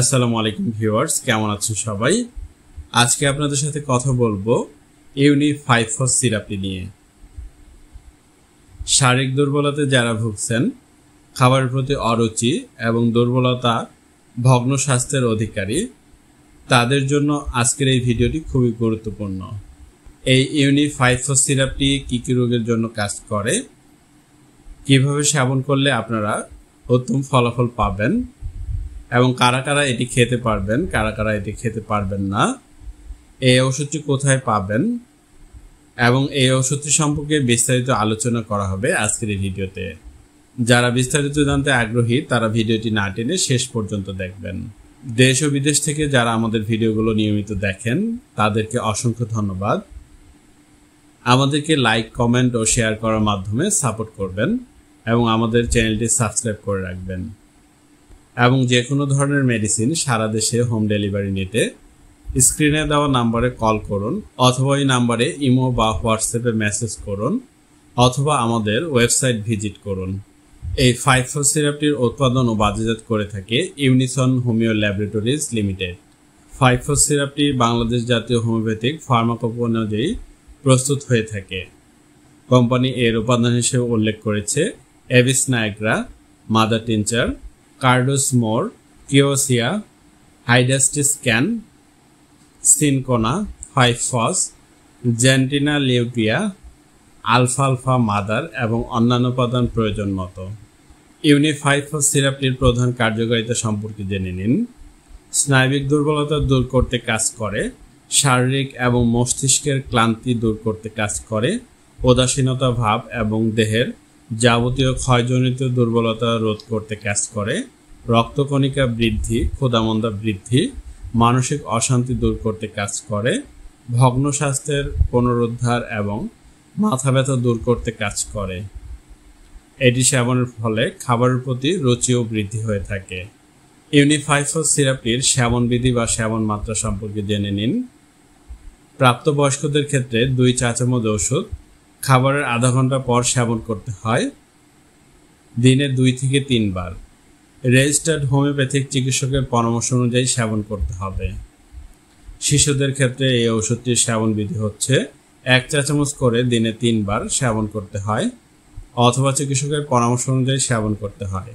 আসসালামু আলাইকুম ভিউয়ার্স কেমন আছেন সবাই আজকে আপনাদের সাথে কথা বলবো ইউনি ফাইভ ফোর সিরাপি নিয়ে শারীরিক দুর্বলতা যারা ভুগছেন খাবারের প্রতি অরুচি এবং দুর্বলতা ভগ্ন স্বাস্থ্যের অধিকারী তাদের জন্য আজকের এই ভিডিওটি খুবই গুরুত্বপূর্ণ এই ইউনি ফাইভ ফোর সিরাপটি কী কী রোগের জন্য কাজ করে কিভাবে সেবন করলে আপনারা উত্তম ফলাফল পাবেন এবং কারা কারা এটি খেতে পারবেন কারা কারা এটি খেতে পারবেন না এই ওষুধটি কোথায় পাবেন এবং এই ওষুধটি সম্পর্কে বিস্তারিত আলোচনা করা হবে আজকের এই ভিডিওতে যারা বিস্তারিত জানতে আগ্রহী তারা ভিডিওটি না টেনে শেষ পর্যন্ত দেখবেন দেশ ও বিদেশ থেকে যারা আমাদের ভিডিওগুলো নিয়মিত দেখেন তাদেরকে অসংখ্য ধন্যবাদ আমাদেরকে লাইক কমেন্ট ও শেয়ার করার মাধ্যমে সাপোর্ট করবেন এবং আমাদের চ্যানেলটি সাবস্ক্রাইব করে রাখবেন এবং যে কোনো ধরনের মেডিসিন সারা দেশে হোম ডেলিভারি নিতে স্ক্রিনে দেওয়া নাম্বারে কল করুন অথবা এই নাম্বারে ইমো বা হোয়াটসঅ্যাপে মেসেজ করুন অথবা আমাদের ওয়েবসাইট ভিজিট করুন এই ফাইভ ফোর সিরাপটির উৎপাদন ও বাজারজাত করে থাকে Unison homeo laboratories limited five four সিরাপটি বাংলাদেশ জাতীয় হোমিওপ্যাথিক ফার্মাকোপ অনুযায়ী প্রস্তুত হয়ে থাকে কোম্পানি এর উপাদান হিসেবে উল্লেখ করেছে এভিস নায়গ্রা মাদার টিনচার কার্ডোস মোর কিওসিয়া হাইডাস্টিস ক্যান সিনকোনা হাইফস জেন্টিনা লিউটিয়া আলফালফা মাদার এবং অন্যান্য উপাদান প্রয়োজন মতো ইউনিফাইফস সিরাপটির প্রধান কার্যকারিতা সম্পর্কে জেনে নিন স্নায়বিক দুর্বলতা দূর করতে কাজ করে শারীরিক এবং মস্তিষ্কের ক্লান্তি দূর করতে কাজ করে উদাসীনতা ভাব এবং দেহের যাবতীয় ক্ষয়জনিত দুর্বলতা রোধ করতে কাজ করে রক্তকণিকা বৃদ্ধি ক্ষুদামন্দা বৃদ্ধি মানসিক অশান্তি দূর করতে কাজ করে ভগ্ন স্বাস্থ্যের পুনরুদ্ধার এবং মাথা ব্যথা দূর করতে কাজ করে এটি সেবনের ফলে খাবারের প্রতি রুচিও বৃদ্ধি হয়ে থাকে ইউনিফাইফোর সিরাপটির সেবনবিধি বা সেবন মাত্রা সম্পর্কে জেনে নিন প্রাপ্তবয়স্কদের ক্ষেত্রে দুই চা চামচ ওষুধ খাবারের আধা ঘন্টা পর সেবন করতে হয় দিনে দুই থেকে তিনবার রেজিস্টার্ড হোমিওপ্যাথিক চিকিৎসকের পরামর্শ অনুযায়ী সেবন করতে হবে শিশুদের ক্ষেত্রে এই ওষুধটির সেবন বিধি হচ্ছে এক চা চামচ করে দিনে তিনবার সেবন করতে হয় অথবা চিকিৎসকের পরামর্শ অনুযায়ী সেবন করতে হয়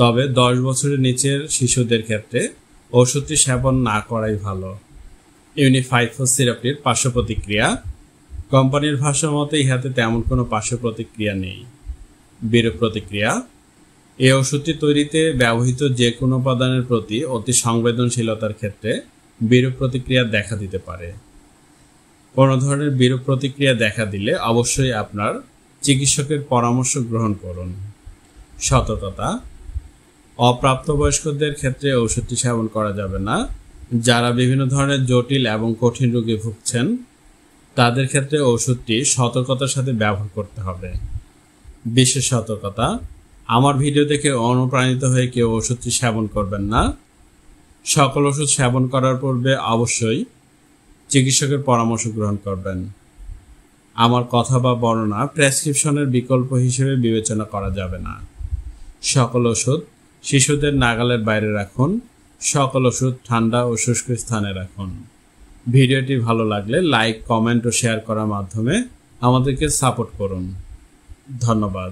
তবে দশ বছরের নিচের শিশুদের ক্ষেত্রে ওষুধটি সেবন না করাই ভালো ইউনিফাইফো সিরাপটির পার্শ্ব প্রতিক্রিয়া কোম্পানির ভাষা মতে ইহাতে তেমন কোনো পার্শ্ব প্রতিক্রিয়া নেই বিরূপ প্রতিক্রিয়া এ ওষুধটি তৈরিতে ব্যবহৃত যে কোনো উপাদানের প্রতি অতি সংবেদনশীলতার ক্ষেত্রে বিরূপ প্রতিক্রিয়া দেখা দিতে পারে কোনো ধরনের বিরূপ প্রতিক্রিয়া দেখা দিলে অবশ্যই আপনার চিকিৎসকের পরামর্শ গ্রহণ করুন সতততা অপ্রাপ্তবয়স্কদের ক্ষেত্রে ওষুধটি সেবন করা যাবে না যারা বিভিন্ন ধরনের জটিল এবং কঠিন রোগে ভুগছেন তাদের ক্ষেত্রে ওষুধটি সতর্কতার সাথে ব্যবহার করতে হবে বিশেষ সতর্কতা আমার ভিডিও দেখে অনুপ্রাণিত হয়ে কেউ ওষুধটি সেবন করবেন না সকল ওষুধ সেবন করার পূর্বে অবশ্যই চিকিৎসকের পরামর্শ গ্রহণ করবেন আমার কথা বা বর্ণনা প্রেসক্রিপশনের বিকল্প হিসেবে বিবেচনা করা যাবে না সকল ওষুধ শিশুদের নাগালের বাইরে রাখুন সকল ওষুধ ঠান্ডা ও শুষ্ক স্থানে রাখুন ভিডিওটি ভালো লাগলে লাইক কমেন্ট ও শেয়ার করার মাধ্যমে আমাদেরকে সাপোর্ট করুন ধন্যবাদ